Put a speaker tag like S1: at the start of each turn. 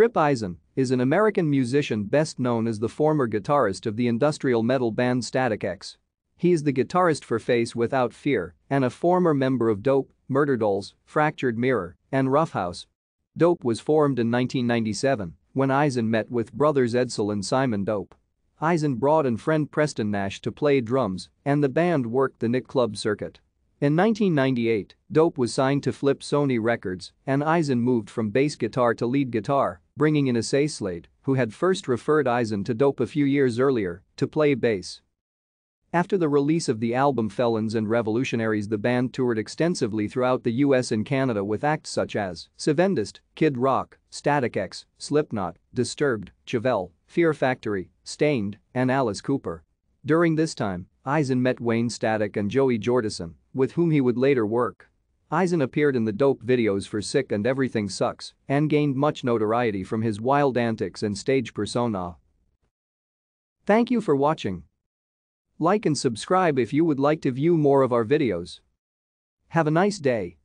S1: Trip Eisen is an American musician best known as the former guitarist of the industrial metal band Static X. He is the guitarist for Face Without Fear and a former member of Dope, Murder Dolls, Fractured Mirror, and Roughhouse. Dope was formed in 1997 when Eisen met with brothers Edsel and Simon Dope. Eisen brought in friend Preston Nash to play drums, and the band worked the Nick Club circuit. In 1998, Dope was signed to Flip Sony Records, and Eisen moved from bass guitar to lead guitar bringing in Assay Slade, who had first referred Eisen to Dope a few years earlier, to play bass. After the release of the album Felons and Revolutionaries the band toured extensively throughout the US and Canada with acts such as Savendist, Kid Rock, Static X, Slipknot, Disturbed, Chevelle, Fear Factory, Stained, and Alice Cooper. During this time, Eisen met Wayne Static and Joey Jordison, with whom he would later work. Eisen appeared in the dope videos for Sick and Everything Sucks and gained much notoriety from his wild antics and stage persona. Thank you for watching. Like and subscribe if you would like to view more of our videos. Have a nice day.